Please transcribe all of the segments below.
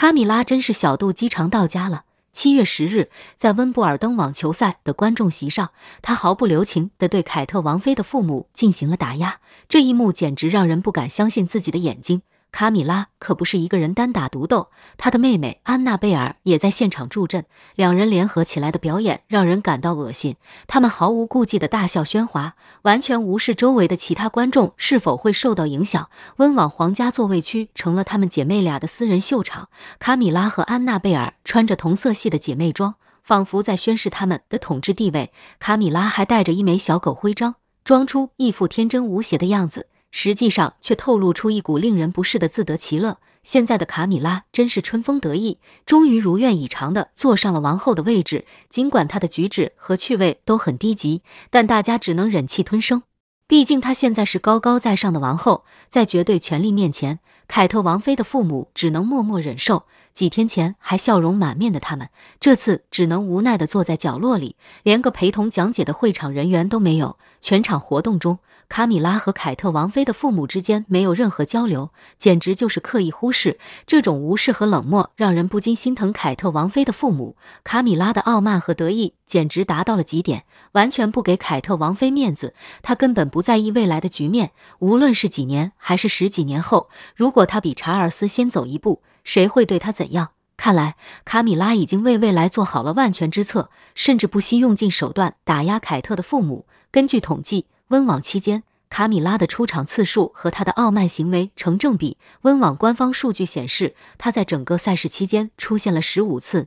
卡米拉真是小肚鸡肠到家了。七月十日，在温布尔登网球赛的观众席上，他毫不留情地对凯特王妃的父母进行了打压，这一幕简直让人不敢相信自己的眼睛。卡米拉可不是一个人单打独斗，她的妹妹安娜贝尔也在现场助阵，两人联合起来的表演让人感到恶心。他们毫无顾忌的大笑喧哗，完全无视周围的其他观众是否会受到影响。温网皇家座位区成了她们姐妹俩的私人秀场。卡米拉和安娜贝尔穿着同色系的姐妹装，仿佛在宣示他们的统治地位。卡米拉还带着一枚小狗徽章，装出一副天真无邪的样子。实际上却透露出一股令人不适的自得其乐。现在的卡米拉真是春风得意，终于如愿以偿地坐上了王后的位置。尽管她的举止和趣味都很低级，但大家只能忍气吞声。毕竟她现在是高高在上的王后，在绝对权力面前，凯特王妃的父母只能默默忍受。几天前还笑容满面的他们，这次只能无奈地坐在角落里，连个陪同讲解的会场人员都没有。全场活动中，卡米拉和凯特王妃的父母之间没有任何交流，简直就是刻意忽视。这种无视和冷漠让人不禁心疼凯特王妃的父母。卡米拉的傲慢和得意简直达到了极点，完全不给凯特王妃面子，她根本不。不在意未来的局面，无论是几年还是十几年后，如果他比查尔斯先走一步，谁会对他怎样？看来卡米拉已经为未来做好了万全之策，甚至不惜用尽手段打压凯特的父母。根据统计，温网期间卡米拉的出场次数和他的傲慢行为成正比。温网官方数据显示，他在整个赛事期间出现了十五次，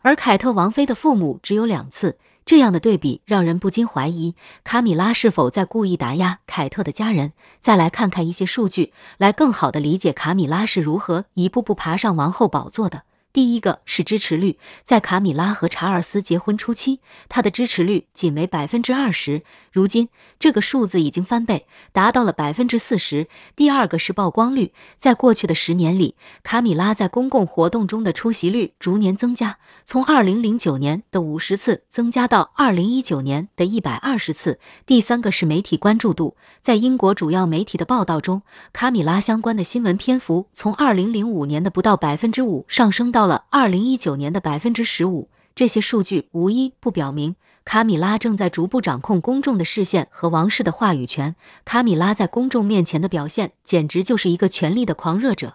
而凯特王妃的父母只有两次。这样的对比让人不禁怀疑，卡米拉是否在故意打压凯特的家人？再来看看一些数据，来更好的理解卡米拉是如何一步步爬上王后宝座的。第一个是支持率，在卡米拉和查尔斯结婚初期，她的支持率仅为百分之二十，如今这个数字已经翻倍，达到了百分之四十。第二个是曝光率，在过去的十年里，卡米拉在公共活动中的出席率逐年增加，从二零零九年的五十次增加到二零一九年的一百二十次。第三个是媒体关注度，在英国主要媒体的报道中，卡米拉相关的新闻篇幅从二零零五年的不到百分之五上升到。到了二零一九年的百分之十五，这些数据无一不表明卡米拉正在逐步掌控公众的视线和王室的话语权。卡米拉在公众面前的表现简直就是一个权力的狂热者。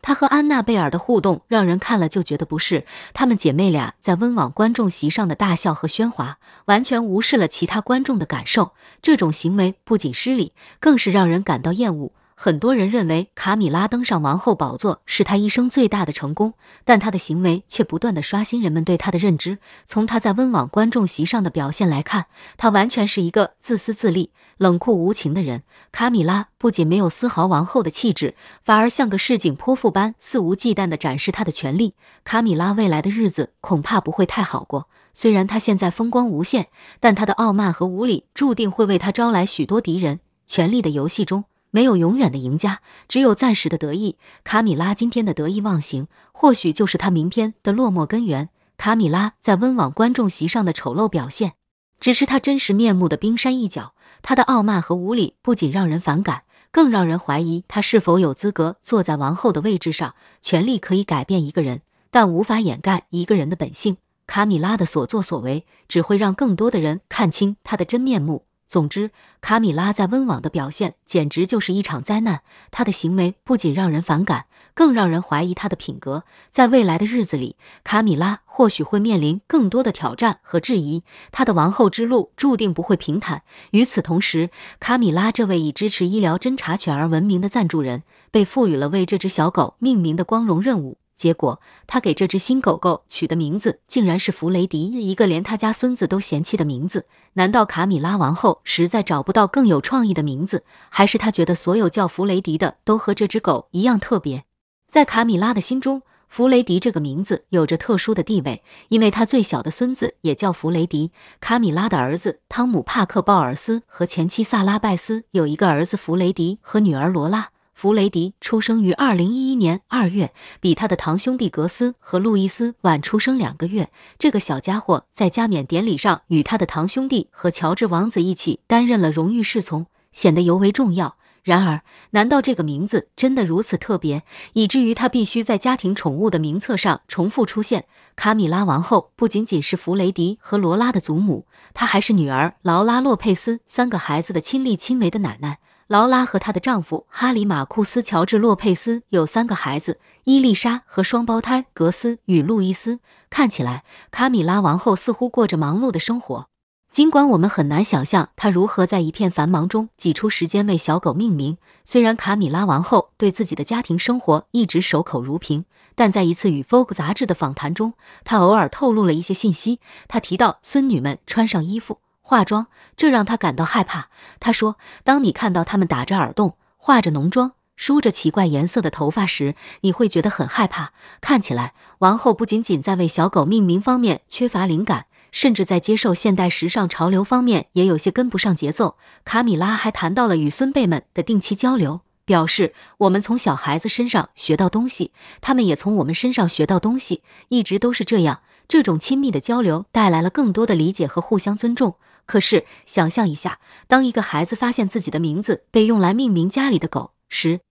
她和安娜贝尔的互动让人看了就觉得不适。她们姐妹俩在温网观众席上的大笑和喧哗，完全无视了其他观众的感受。这种行为不仅失礼，更是让人感到厌恶。很多人认为卡米拉登上王后宝座是她一生最大的成功，但她的行为却不断的刷新人们对她的认知。从她在温网观众席上的表现来看，她完全是一个自私自利、冷酷无情的人。卡米拉不仅没有丝毫王后的气质，反而像个市井泼妇般肆无忌惮地展示她的权利。卡米拉未来的日子恐怕不会太好过。虽然她现在风光无限，但她的傲慢和无礼注定会为她招来许多敌人。权力的游戏中。没有永远的赢家，只有暂时的得意。卡米拉今天的得意忘形，或许就是他明天的落寞根源。卡米拉在温网观众席上的丑陋表现，只是他真实面目的冰山一角。他的傲慢和无礼不仅让人反感，更让人怀疑他是否有资格坐在王后的位置上。权力可以改变一个人，但无法掩盖一个人的本性。卡米拉的所作所为，只会让更多的人看清他的真面目。总之，卡米拉在温网的表现简直就是一场灾难。她的行为不仅让人反感，更让人怀疑她的品格。在未来的日子里，卡米拉或许会面临更多的挑战和质疑，她的王后之路注定不会平坦。与此同时，卡米拉这位以支持医疗侦查犬而闻名的赞助人，被赋予了为这只小狗命名的光荣任务。结果，他给这只新狗狗取的名字竟然是弗雷迪，一个连他家孙子都嫌弃的名字。难道卡米拉王后实在找不到更有创意的名字，还是他觉得所有叫弗雷迪的都和这只狗一样特别？在卡米拉的心中，弗雷迪这个名字有着特殊的地位，因为他最小的孙子也叫弗雷迪。卡米拉的儿子汤姆·帕克·鲍尔斯和前妻萨拉·拜斯有一个儿子弗雷迪和女儿罗拉。弗雷迪出生于二零一一年二月，比他的堂兄弟格斯和路易斯晚出生两个月。这个小家伙在加冕典礼上与他的堂兄弟和乔治王子一起担任了荣誉侍从，显得尤为重要。然而，难道这个名字真的如此特别，以至于他必须在家庭宠物的名册上重复出现？卡米拉王后不仅仅是弗雷迪和罗拉的祖母，她还是女儿劳拉·洛佩斯三个孩子的亲力亲为的奶奶。劳拉和她的丈夫哈里马库斯乔治洛佩斯有三个孩子：伊丽莎和双胞胎格斯与路易斯。看起来，卡米拉王后似乎过着忙碌的生活。尽管我们很难想象她如何在一片繁忙中挤出时间为小狗命名，虽然卡米拉王后对自己的家庭生活一直守口如瓶，但在一次与《Vogue》杂志的访谈中，她偶尔透露了一些信息。她提到孙女们穿上衣服。化妆，这让她感到害怕。她说：“当你看到他们打着耳洞、化着浓妆、梳着奇怪颜色的头发时，你会觉得很害怕。”看起来，王后不仅仅在为小狗命名方面缺乏灵感，甚至在接受现代时尚潮流方面也有些跟不上节奏。卡米拉还谈到了与孙辈们的定期交流，表示：“我们从小孩子身上学到东西，他们也从我们身上学到东西，一直都是这样。”这种亲密的交流带来了更多的理解和互相尊重。可是，想象一下，当一个孩子发现自己的名字被用来命名家里的狗时，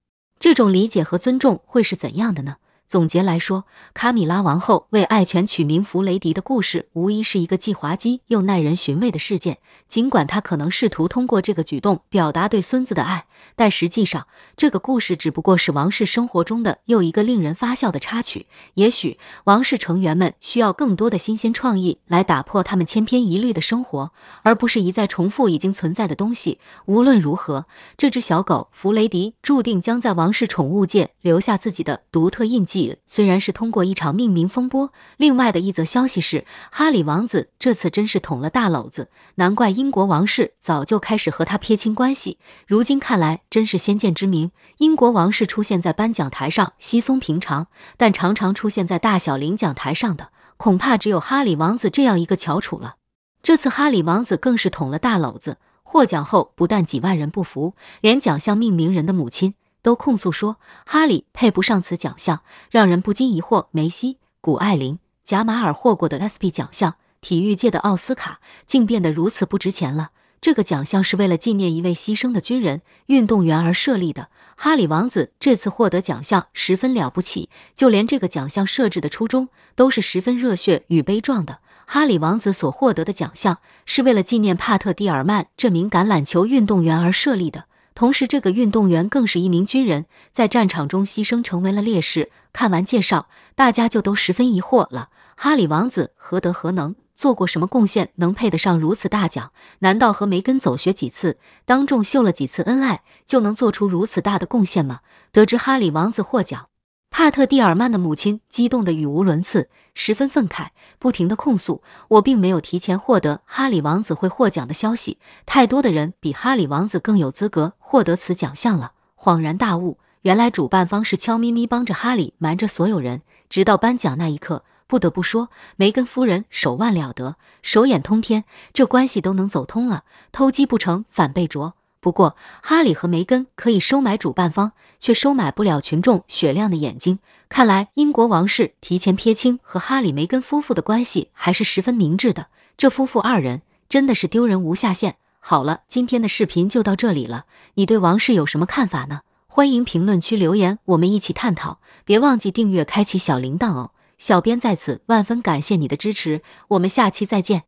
这种理解和尊重会是怎样的呢？总结来说，卡米拉王后为爱犬取名弗雷迪的故事，无疑是一个既滑稽又耐人寻味的事件。尽管她可能试图通过这个举动表达对孙子的爱，但实际上，这个故事只不过是王室生活中的又一个令人发笑的插曲。也许，王室成员们需要更多的新鲜创意来打破他们千篇一律的生活，而不是一再重复已经存在的东西。无论如何，这只小狗弗雷迪注定将在王室宠物界留下自己的独特印记。虽然是通过一场命名风波，另外的一则消息是，哈里王子这次真是捅了大篓子，难怪英国王室早就开始和他撇清关系。如今看来，真是先见之明。英国王室出现在颁奖台上稀松平常，但常常出现在大小领奖台上的，恐怕只有哈里王子这样一个翘楚了。这次哈里王子更是捅了大篓子，获奖后不但几万人不服，连奖项命名人的母亲。都控诉说，哈里配不上此奖项，让人不禁疑惑：梅西、古爱凌、贾马尔获过的 S B 奖项，体育界的奥斯卡竟变得如此不值钱了？这个奖项是为了纪念一位牺牲的军人运动员而设立的。哈里王子这次获得奖项十分了不起，就连这个奖项设置的初衷都是十分热血与悲壮的。哈里王子所获得的奖项是为了纪念帕特·蒂尔曼这名橄榄球运动员而设立的。同时，这个运动员更是一名军人，在战场中牺牲，成为了烈士。看完介绍，大家就都十分疑惑了：哈里王子何德何能，做过什么贡献，能配得上如此大奖？难道和梅根走学几次，当众秀了几次恩爱，就能做出如此大的贡献吗？得知哈里王子获奖。帕特蒂尔曼的母亲激动得语无伦次，十分愤慨，不停地控诉：“我并没有提前获得哈里王子会获奖的消息。太多的人比哈里王子更有资格获得此奖项了。”恍然大悟，原来主办方是悄咪咪帮着哈里瞒着所有人，直到颁奖那一刻。不得不说，梅根夫人手腕了得，手眼通天，这关系都能走通了，偷鸡不成反被啄。不过，哈里和梅根可以收买主办方，却收买不了群众雪亮的眼睛。看来，英国王室提前撇清和哈里梅根夫妇的关系，还是十分明智的。这夫妇二人真的是丢人无下限。好了，今天的视频就到这里了。你对王室有什么看法呢？欢迎评论区留言，我们一起探讨。别忘记订阅、开启小铃铛哦！小编在此万分感谢你的支持，我们下期再见。